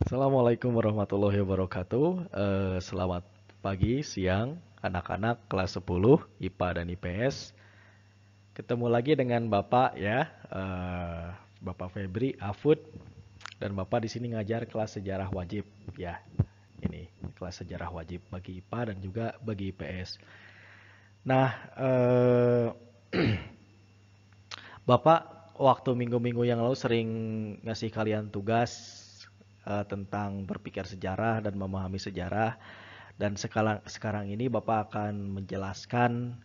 Assalamualaikum warahmatullahi wabarakatuh. Eh, selamat pagi, siang, anak-anak kelas 10 IPA dan IPS. Ketemu lagi dengan Bapak ya, eh, Bapak Febri Afud dan Bapak di sini ngajar kelas sejarah wajib ya. Ini kelas sejarah wajib bagi IPA dan juga bagi IPS. Nah, uh, Bapak waktu minggu-minggu yang lalu sering ngasih kalian tugas uh, tentang berpikir sejarah dan memahami sejarah. Dan sekarang sekarang ini Bapak akan menjelaskan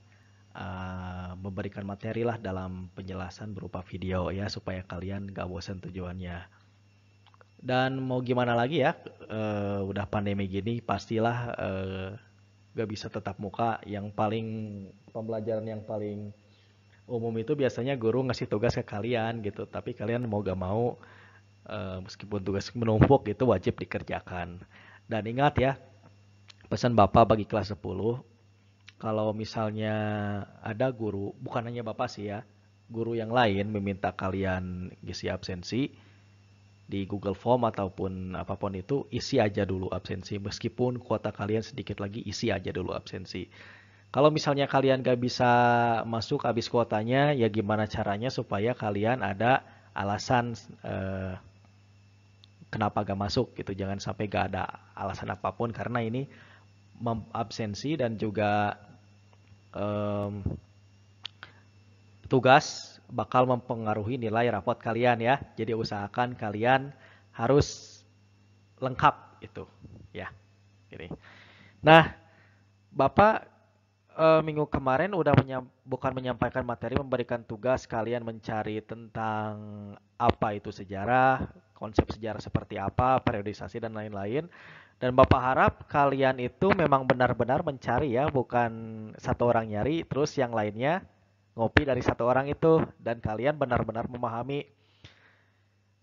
uh, memberikan materi lah dalam penjelasan berupa video ya supaya kalian gak bosan tujuannya. Dan mau gimana lagi ya, uh, udah pandemi gini pastilah uh, gak bisa tetap muka. Yang paling pembelajaran yang paling umum itu biasanya guru ngasih tugas ke kalian gitu, tapi kalian mau gak mau uh, meskipun tugas menumpuk itu wajib dikerjakan. Dan ingat ya, pesan Bapak bagi kelas 10, kalau misalnya ada guru, bukan hanya Bapak sih ya, guru yang lain meminta kalian isi absensi di Google Form ataupun apapun itu, isi aja dulu absensi. Meskipun kuota kalian sedikit lagi, isi aja dulu absensi kalau misalnya kalian gak bisa masuk habis kuotanya, ya gimana caranya supaya kalian ada alasan eh, kenapa gak masuk gitu. Jangan sampai gak ada alasan apapun karena ini absensi dan juga eh, tugas bakal mempengaruhi nilai rapot kalian ya. Jadi usahakan kalian harus lengkap itu ya. ini. Nah, Bapak uh, minggu kemarin udah menyam, bukan menyampaikan materi, memberikan tugas kalian mencari tentang apa itu sejarah, konsep sejarah seperti apa, periodisasi dan lain-lain. Dan Bapak harap kalian itu memang benar-benar mencari ya, bukan satu orang nyari, terus yang lainnya ngopi dari satu orang itu, dan kalian benar-benar memahami.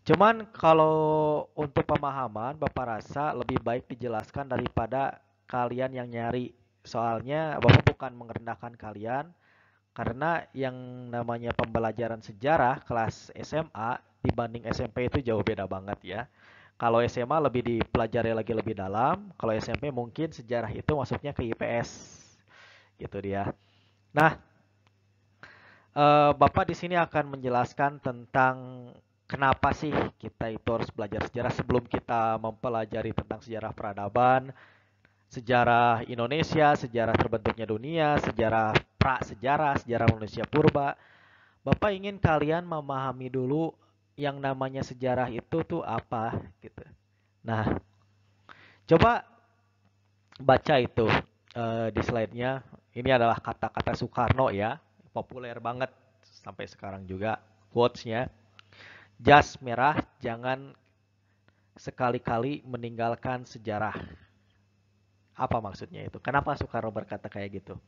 Cuman kalau untuk pemahaman, Bapak rasa lebih baik dijelaskan daripada kalian yang nyari Soalnya Bapak bukan merendahkan kalian, karena yang namanya pembelajaran sejarah kelas SMA dibanding SMP itu jauh beda banget ya. Kalau SMA lebih dipelajari lagi lebih dalam, kalau SMP mungkin sejarah itu masuknya ke IPS. Gitu dia. Nah, eh, Bapak di sini akan menjelaskan tentang kenapa sih kita itu harus belajar sejarah sebelum kita mempelajari tentang sejarah peradaban, sejarah Indonesia, sejarah terbentuknya dunia, sejarah pra sejarah sejarah Indonesia purba. Bapak ingin kalian memahami dulu yang namanya sejarah itu tuh apa gitu. Nah, coba baca itu uh, di slide-nya. Ini adalah kata-kata Soekarno ya, populer banget sampai sekarang juga quotes-nya. Jas merah jangan sekali-kali meninggalkan sejarah apa maksudnya itu? Kenapa Soekarno berkata kayak gitu?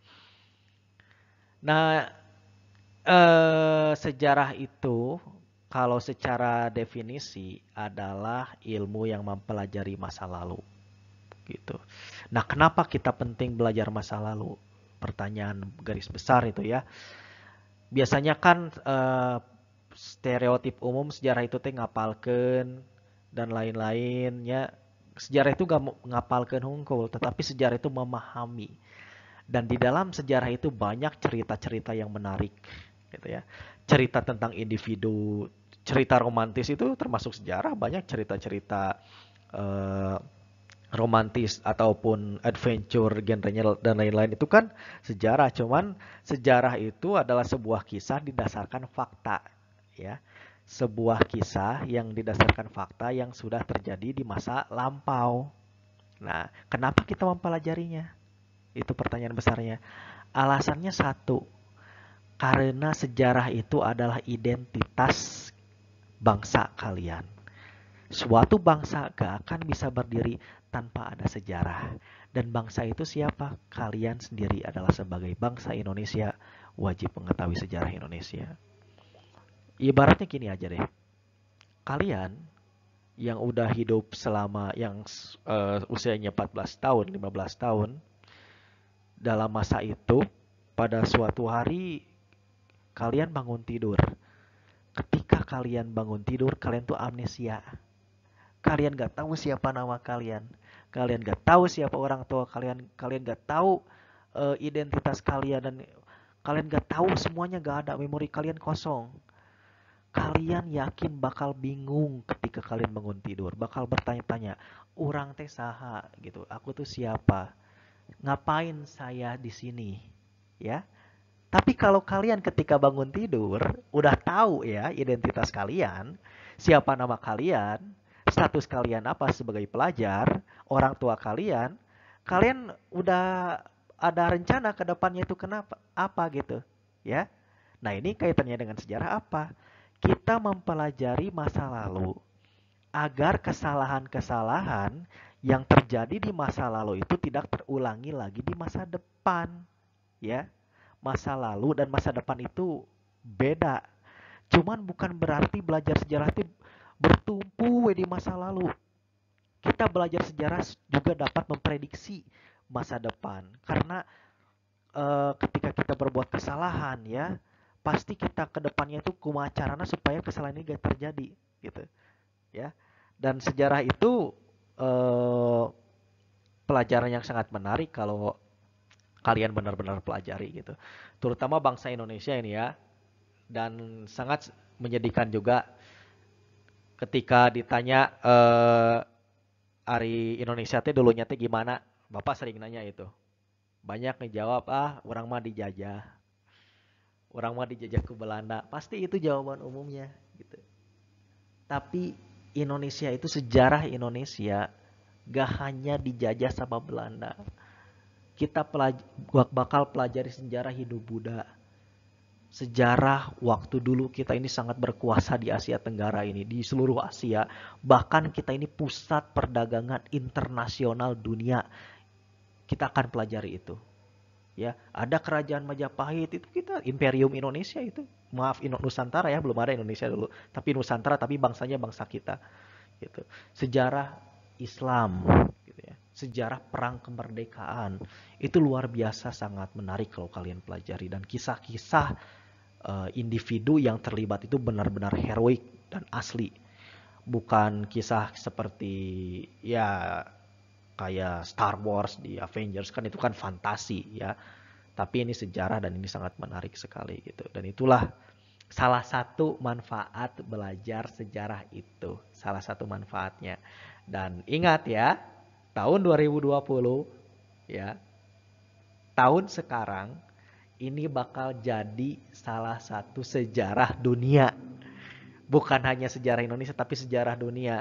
Nah, eh, sejarah itu kalau secara definisi adalah ilmu yang mempelajari masa lalu. Gitu. Nah, kenapa kita penting belajar masa lalu? Pertanyaan garis besar itu ya. Biasanya kan eh, stereotip umum sejarah itu teh ngapalkan dan lain-lainnya Sejarah itu gak mengapalkan hongkul, tetapi sejarah itu memahami. Dan di dalam sejarah itu banyak cerita-cerita yang menarik, gitu ya. Cerita tentang individu, cerita romantis itu termasuk sejarah banyak cerita-cerita uh, romantis ataupun adventure genrenya dan lain-lain itu kan sejarah cuman sejarah itu adalah sebuah kisah didasarkan fakta ya sebuah kisah yang didasarkan fakta yang sudah terjadi di masa lampau. Nah, kenapa kita mempelajarinya? Itu pertanyaan besarnya. Alasannya satu, karena sejarah itu adalah identitas bangsa kalian. Suatu bangsa gak akan bisa berdiri tanpa ada sejarah. Dan bangsa itu siapa? Kalian sendiri adalah sebagai bangsa Indonesia wajib mengetahui sejarah Indonesia ibaratnya gini aja deh. Kalian yang udah hidup selama yang uh, usianya 14 tahun, 15 tahun dalam masa itu pada suatu hari kalian bangun tidur. Ketika kalian bangun tidur, kalian tuh amnesia. Kalian gak tahu siapa nama kalian. Kalian gak tahu siapa orang tua kalian. Kalian gak tahu uh, identitas kalian dan kalian gak tahu semuanya gak ada. Memori kalian kosong kalian yakin bakal bingung ketika kalian bangun tidur bakal bertanya-tanya orang teh saha gitu aku tuh siapa ngapain saya di sini ya tapi kalau kalian ketika bangun tidur udah tahu ya identitas kalian siapa nama kalian status kalian apa sebagai pelajar orang tua kalian kalian udah ada rencana ke depannya itu kenapa apa gitu ya nah ini kaitannya dengan sejarah apa kita mempelajari masa lalu agar kesalahan-kesalahan yang terjadi di masa lalu itu tidak terulangi lagi di masa depan. Ya. Masa lalu dan masa depan itu beda. Cuman bukan berarti belajar sejarah itu bertumpu di masa lalu. Kita belajar sejarah juga dapat memprediksi masa depan karena e, ketika kita berbuat kesalahan ya pasti kita ke depannya itu kumacarana carana supaya kesalahan ini gak terjadi gitu ya dan sejarah itu eh, pelajaran yang sangat menarik kalau kalian benar-benar pelajari gitu terutama bangsa Indonesia ini ya dan sangat menyedihkan juga ketika ditanya eh, Ari Indonesia teh dulunya teh gimana Bapak sering nanya itu banyak ngejawab ah orang mah dijajah orang mah dijajah ke Belanda pasti itu jawaban umumnya gitu tapi Indonesia itu sejarah Indonesia gak hanya dijajah sama Belanda kita pelaj bakal pelajari sejarah hidup Buddha sejarah waktu dulu kita ini sangat berkuasa di Asia Tenggara ini di seluruh Asia bahkan kita ini pusat perdagangan internasional dunia kita akan pelajari itu ya ada kerajaan Majapahit itu kita imperium Indonesia itu maaf Nusantara ya belum ada Indonesia dulu tapi Nusantara tapi bangsanya bangsa kita gitu sejarah Islam gitu ya sejarah perang kemerdekaan itu luar biasa sangat menarik kalau kalian pelajari dan kisah-kisah uh, individu yang terlibat itu benar-benar heroik dan asli bukan kisah seperti ya kayak Star Wars di Avengers kan itu kan fantasi ya. Tapi ini sejarah dan ini sangat menarik sekali gitu. Dan itulah salah satu manfaat belajar sejarah itu. Salah satu manfaatnya. Dan ingat ya, tahun 2020 ya. Tahun sekarang ini bakal jadi salah satu sejarah dunia. Bukan hanya sejarah Indonesia tapi sejarah dunia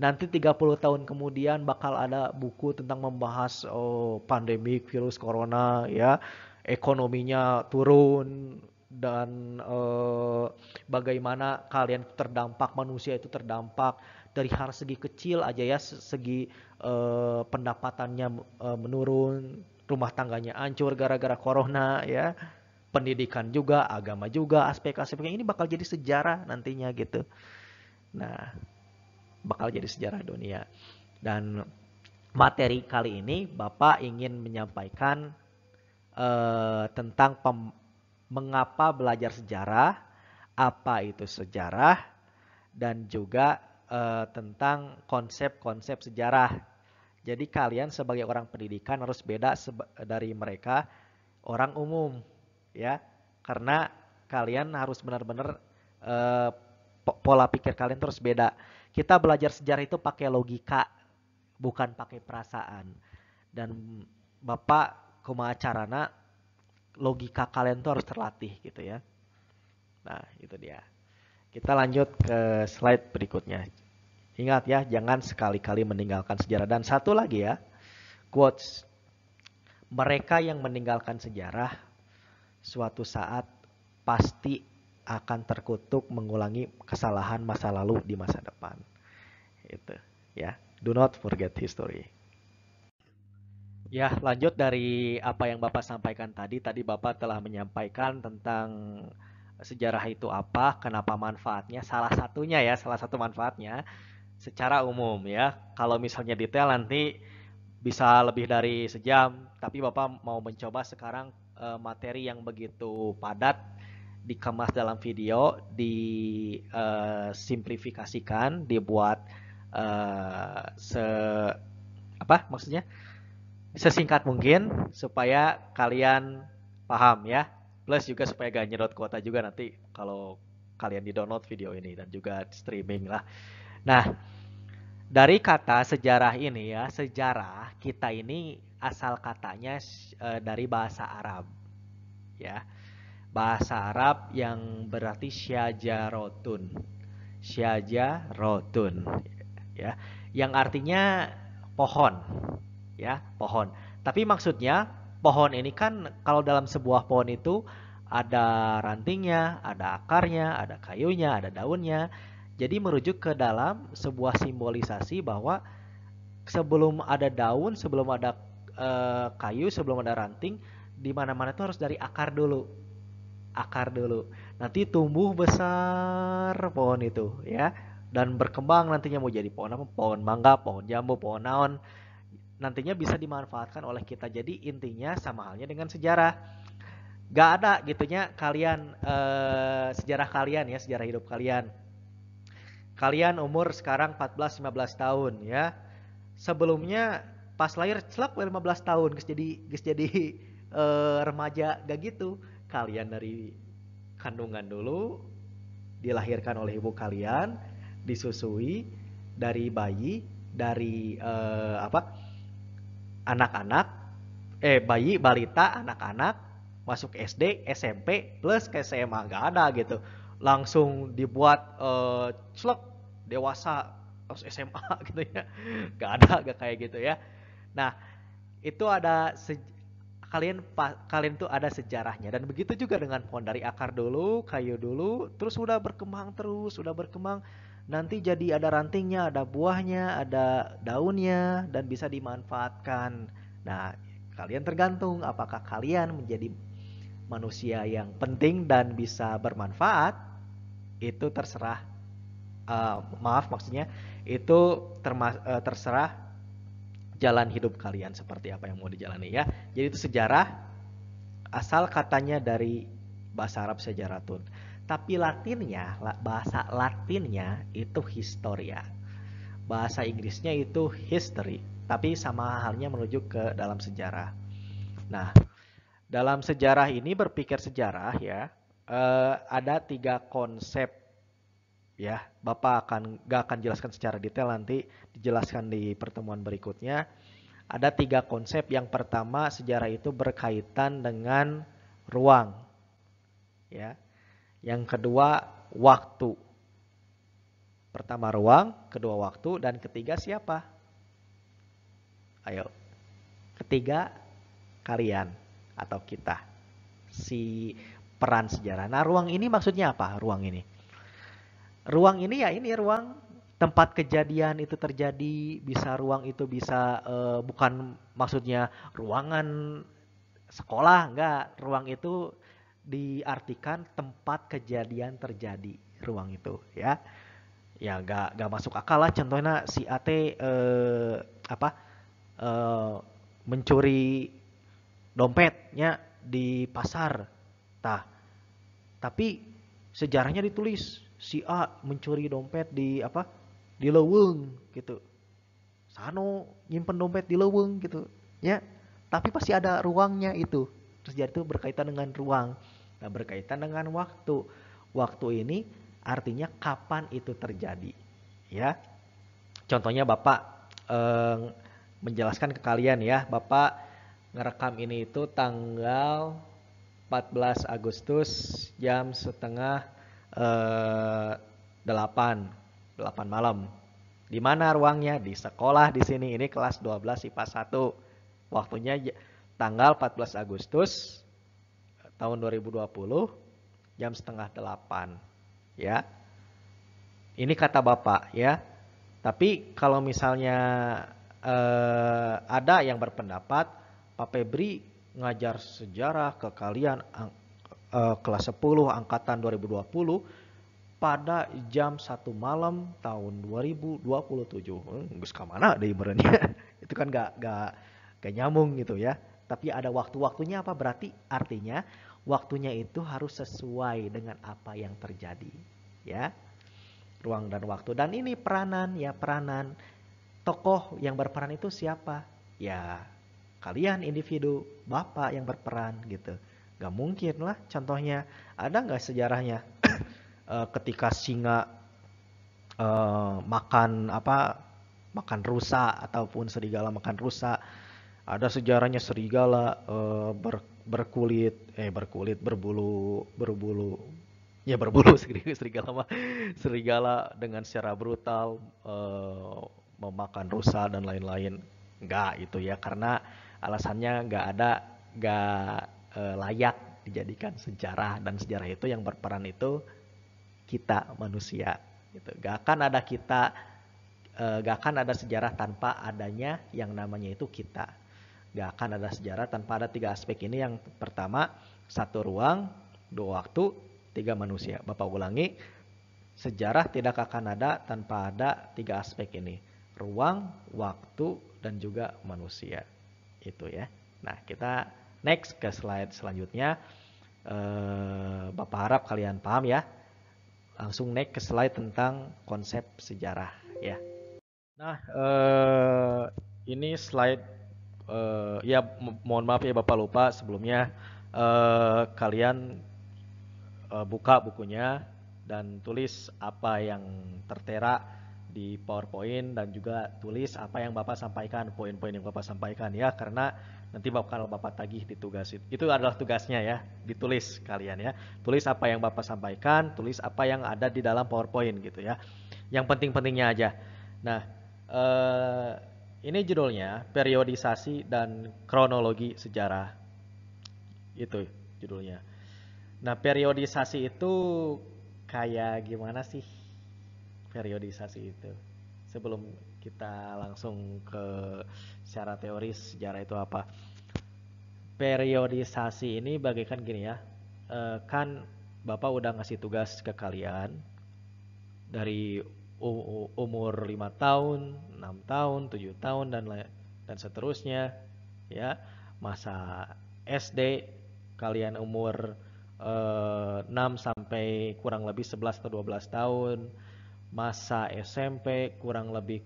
nanti 30 tahun kemudian bakal ada buku tentang membahas oh, pandemik virus corona ya ekonominya turun dan eh, bagaimana kalian terdampak manusia itu terdampak dari hal segi kecil aja ya segi eh, pendapatannya eh, menurun rumah tangganya hancur gara-gara corona ya pendidikan juga agama juga aspek-aspeknya ini bakal jadi sejarah nantinya gitu nah bakal jadi sejarah dunia. Dan materi kali ini Bapak ingin menyampaikan eh, tentang pem, mengapa belajar sejarah, apa itu sejarah, dan juga eh, tentang konsep-konsep sejarah. Jadi kalian sebagai orang pendidikan harus beda dari mereka orang umum, ya, karena kalian harus benar-benar eh, pola pikir kalian terus beda kita belajar sejarah itu pakai logika, bukan pakai perasaan. Dan Bapak acarana logika kalian tuh harus terlatih gitu ya. Nah, itu dia. Kita lanjut ke slide berikutnya. Ingat ya, jangan sekali-kali meninggalkan sejarah. Dan satu lagi ya, quotes. Mereka yang meninggalkan sejarah suatu saat pasti akan terkutuk mengulangi kesalahan masa lalu di masa depan. Itu ya. Do not forget history. Ya, lanjut dari apa yang Bapak sampaikan tadi. Tadi Bapak telah menyampaikan tentang sejarah itu apa, kenapa manfaatnya. Salah satunya ya, salah satu manfaatnya secara umum ya. Kalau misalnya detail nanti bisa lebih dari sejam, tapi Bapak mau mencoba sekarang eh, materi yang begitu padat dikemas dalam video, disimplifikasikan, eh, uh, dibuat uh, se apa maksudnya sesingkat mungkin supaya kalian paham ya. Plus juga supaya gak nyedot kuota juga nanti kalau kalian di download video ini dan juga streaming lah. Nah, dari kata sejarah ini ya, sejarah kita ini asal katanya uh, dari bahasa Arab. Ya bahasa Arab yang berarti syajarotun. Syajarotun ya, yang artinya pohon. Ya, pohon. Tapi maksudnya pohon ini kan kalau dalam sebuah pohon itu ada rantingnya, ada akarnya, ada kayunya, ada daunnya. Jadi merujuk ke dalam sebuah simbolisasi bahwa sebelum ada daun, sebelum ada e, kayu, sebelum ada ranting, di mana-mana itu harus dari akar dulu akar dulu. Nanti tumbuh besar pohon itu ya dan berkembang nantinya mau jadi pohon apa? Pohon mangga, pohon jambu, pohon naon. Nantinya bisa dimanfaatkan oleh kita. Jadi intinya sama halnya dengan sejarah. Gak ada gitunya kalian eh, sejarah kalian ya, sejarah hidup kalian. Kalian umur sekarang 14 15 tahun ya. Sebelumnya pas lahir celak 15 tahun guys jadi guys jadi eh, remaja gak gitu kalian dari kandungan dulu, dilahirkan oleh ibu kalian, disusui dari bayi, dari eh, apa? anak-anak, eh bayi, balita, anak-anak masuk SD, SMP plus ke SMA nggak ada gitu. Langsung dibuat eh, celok dewasa harus SMA gitu ya. Nggak ada, nggak kayak gitu ya. Nah, itu ada kalian kalian tuh ada sejarahnya dan begitu juga dengan pohon dari akar dulu, kayu dulu, terus sudah berkembang terus, sudah berkembang nanti jadi ada rantingnya, ada buahnya, ada daunnya dan bisa dimanfaatkan. Nah, kalian tergantung apakah kalian menjadi manusia yang penting dan bisa bermanfaat itu terserah uh, maaf maksudnya itu termas uh, eh, terserah jalan hidup kalian seperti apa yang mau dijalani ya. Jadi itu sejarah asal katanya dari bahasa Arab sejaratun. Tapi Latinnya, bahasa Latinnya itu historia. Bahasa Inggrisnya itu history, tapi sama halnya menuju ke dalam sejarah. Nah, dalam sejarah ini berpikir sejarah ya, eh, ada tiga konsep ya Bapak akan gak akan jelaskan secara detail nanti dijelaskan di pertemuan berikutnya ada tiga konsep yang pertama sejarah itu berkaitan dengan ruang ya yang kedua waktu pertama ruang kedua waktu dan ketiga siapa ayo ketiga kalian atau kita si peran sejarah nah ruang ini maksudnya apa ruang ini ruang ini ya ini ruang tempat kejadian itu terjadi bisa ruang itu bisa uh, bukan maksudnya ruangan sekolah enggak ruang itu diartikan tempat kejadian terjadi ruang itu ya ya enggak enggak masuk akal lah contohnya si AT eh, apa eh, mencuri dompetnya di pasar tah tapi sejarahnya ditulis si A mencuri dompet di apa di leweng gitu sano nyimpen dompet di leweng gitu ya tapi pasti ada ruangnya itu terjadi itu berkaitan dengan ruang nah berkaitan dengan waktu waktu ini artinya kapan itu terjadi ya contohnya bapak eh, menjelaskan ke kalian ya bapak ngerekam ini itu tanggal 14 Agustus jam setengah eh, 8, 8 malam. Di mana ruangnya? Di sekolah di sini. Ini kelas 12 IPA 1. Waktunya tanggal 14 Agustus eh, tahun 2020 jam setengah 8. Ya. Ini kata Bapak ya. Tapi kalau misalnya eh, ada yang berpendapat Pak Febri ngajar sejarah ke kalian uh, kelas 10 angkatan 2020 pada jam 1 malam tahun 2027. Gus ke mana deh ibaratnya. Itu kan gak, gak, gak nyambung gitu ya. Tapi ada waktu-waktunya apa? Berarti artinya waktunya itu harus sesuai dengan apa yang terjadi. Ya, ruang dan waktu. Dan ini peranan ya peranan tokoh yang berperan itu siapa? Ya kalian individu, bapak yang berperan gitu. Gak mungkin lah. Contohnya ada nggak sejarahnya eh, ketika singa uh, makan apa makan rusa ataupun serigala makan rusa. Ada sejarahnya serigala uh, ber, berkulit eh berkulit berbulu berbulu ya berbulu serigala mah serigala dengan secara brutal uh, memakan rusa dan lain-lain enggak itu ya karena alasannya enggak ada enggak Eh, layak dijadikan sejarah dan sejarah itu yang berperan itu kita manusia gitu gak akan ada kita eh, gak akan ada sejarah tanpa adanya yang namanya itu kita gak akan ada sejarah tanpa ada tiga aspek ini yang pertama satu ruang dua waktu tiga manusia bapak ulangi sejarah tidak akan ada tanpa ada tiga aspek ini ruang waktu dan juga manusia itu ya nah kita Next ke slide selanjutnya. Eh, Bapak harap kalian paham ya. Langsung next ke slide tentang konsep sejarah ya. Nah, eh, ini slide eh, ya mohon maaf ya Bapak lupa sebelumnya eh, kalian eh, buka bukunya dan tulis apa yang tertera di PowerPoint dan juga tulis apa yang Bapak sampaikan, poin-poin yang Bapak sampaikan ya karena nanti bakal Bapak tagih ditugasin. Itu adalah tugasnya ya, ditulis kalian ya. Tulis apa yang Bapak sampaikan, tulis apa yang ada di dalam PowerPoint gitu ya. Yang penting-pentingnya aja. Nah, eh, ini judulnya periodisasi dan kronologi sejarah. Itu judulnya. Nah, periodisasi itu kayak gimana sih? Periodisasi itu sebelum kita langsung ke secara teori sejarah itu apa. Periodisasi ini bagaikan gini ya, e, kan Bapak udah ngasih tugas ke kalian dari umur 5 tahun, 6 tahun, 7 tahun dan dan seterusnya ya. Masa SD kalian umur eh, 6 sampai kurang lebih 11 atau 12 tahun. Masa SMP kurang lebih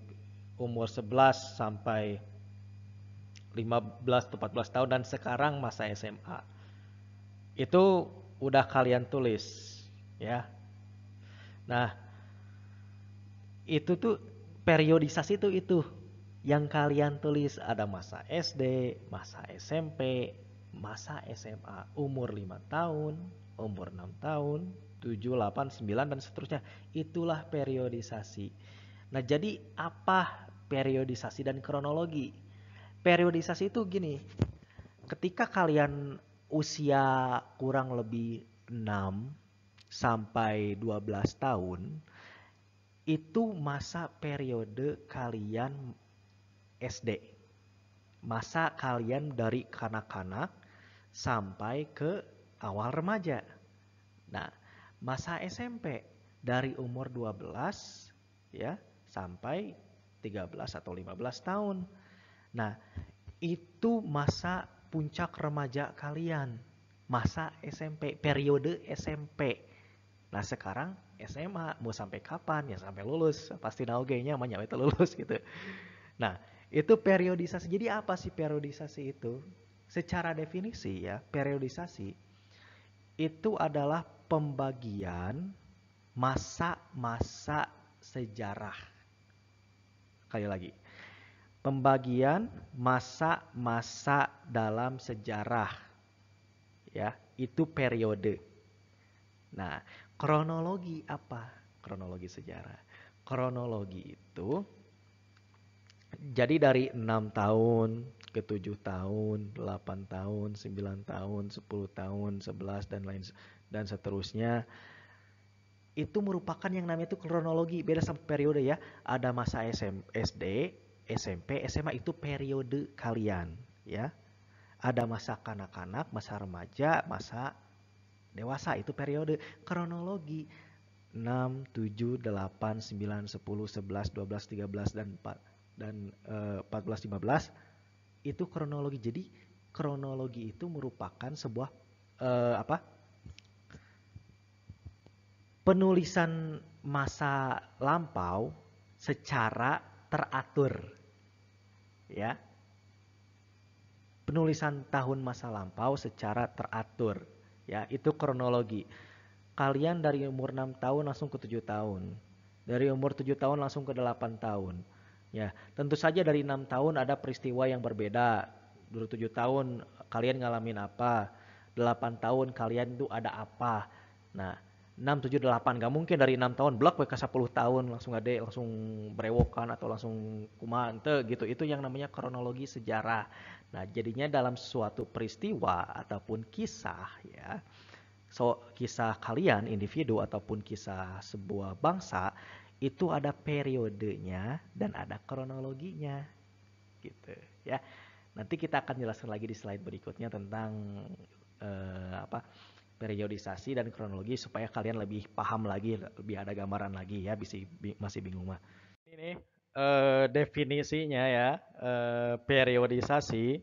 umur 11 sampai 15 atau 14 tahun dan sekarang masa SMA. Itu udah kalian tulis ya. Nah, itu tuh periodisasi itu itu yang kalian tulis ada masa SD, masa SMP, masa SMA, umur 5 tahun, umur 6 tahun, 7, 8, 9 dan seterusnya. Itulah periodisasi. Nah, jadi apa periodisasi dan kronologi? Periodisasi itu gini, ketika kalian usia kurang lebih 6 sampai 12 tahun, itu masa periode kalian SD. Masa kalian dari kanak-kanak sampai ke awal remaja. Nah, masa SMP dari umur 12 ya sampai 13 atau 15 tahun. Nah, itu masa puncak remaja kalian, masa SMP, periode SMP. Nah, sekarang SMA mau sampai kapan? Ya sampai lulus. Pasti naogenya nya nyampe itu lulus gitu. Nah, itu periodisasi. Jadi apa sih periodisasi itu? Secara definisi ya, periodisasi itu adalah pembagian masa-masa sejarah Sekali lagi. Pembagian masa-masa dalam sejarah. Ya, itu periode. Nah, kronologi apa? Kronologi sejarah. Kronologi itu jadi dari 6 tahun ke 7 tahun, 8 tahun, 9 tahun, 10 tahun, 11 dan lain dan seterusnya itu merupakan yang namanya itu kronologi beda sama periode ya ada masa SM, SD SMP SMA itu periode kalian ya ada masa kanak-kanak masa remaja masa dewasa itu periode kronologi 6 7 8 9 10 11 12 13 dan 4 dan uh, 14 15 itu kronologi jadi kronologi itu merupakan sebuah uh, apa penulisan masa lampau secara teratur. Ya. Penulisan tahun masa lampau secara teratur, ya, itu kronologi. Kalian dari umur 6 tahun langsung ke 7 tahun. Dari umur 7 tahun langsung ke 8 tahun. Ya, tentu saja dari 6 tahun ada peristiwa yang berbeda. Dulu 7 tahun kalian ngalamin apa? 8 tahun kalian itu ada apa? Nah, 6, 7, 8 gak mungkin dari 6 tahun blok ke 10 tahun langsung gede langsung berewokan atau langsung kumante gitu itu yang namanya kronologi sejarah nah jadinya dalam suatu peristiwa ataupun kisah ya so, kisah kalian individu ataupun kisah sebuah bangsa itu ada periodenya dan ada kronologinya gitu ya nanti kita akan jelaskan lagi di slide berikutnya tentang eh, apa periodisasi dan kronologi supaya kalian lebih paham lagi, lebih ada gambaran lagi ya, bisa masih bingung mah. Ini uh, definisinya ya, uh, periodisasi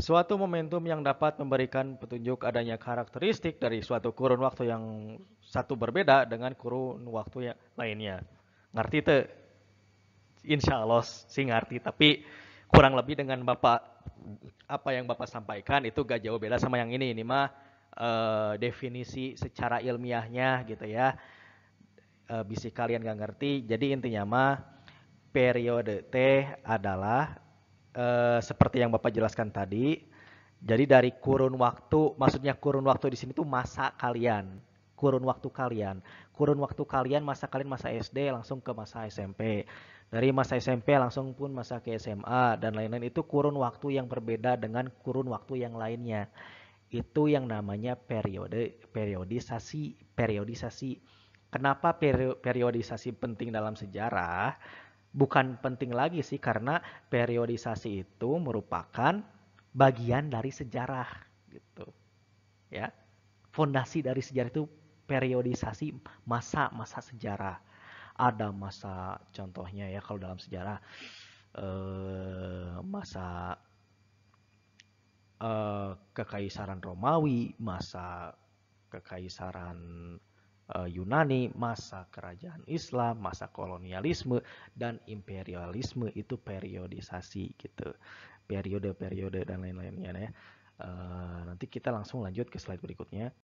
suatu momentum yang dapat memberikan petunjuk adanya karakteristik dari suatu kurun waktu yang satu berbeda dengan kurun waktu yang lainnya. Ngerti te? Insya Allah sih ngerti, tapi kurang lebih dengan Bapak apa yang Bapak sampaikan itu gak jauh beda sama yang ini. Ini mah uh, definisi secara ilmiahnya gitu ya. Uh, eh, bisa kalian gak ngerti. Jadi intinya mah periode T adalah uh, seperti yang Bapak jelaskan tadi. Jadi dari kurun waktu, maksudnya kurun waktu di sini tuh masa kalian kurun waktu kalian. Kurun waktu kalian masa kalian masa SD langsung ke masa SMP. Dari masa SMP langsung pun masa ke SMA dan lain-lain itu kurun waktu yang berbeda dengan kurun waktu yang lainnya itu yang namanya periode periodisasi periodisasi kenapa periodisasi penting dalam sejarah bukan penting lagi sih karena periodisasi itu merupakan bagian dari sejarah gitu ya fondasi dari sejarah itu periodisasi masa-masa sejarah ada masa contohnya ya kalau dalam sejarah eh, masa Eh, kekaisaran Romawi, masa kekaisaran eh, Yunani, masa kerajaan Islam, masa kolonialisme dan imperialisme itu periodisasi gitu. Periode-periode dan lain-lainnya ya. eh, nanti kita langsung lanjut ke slide berikutnya.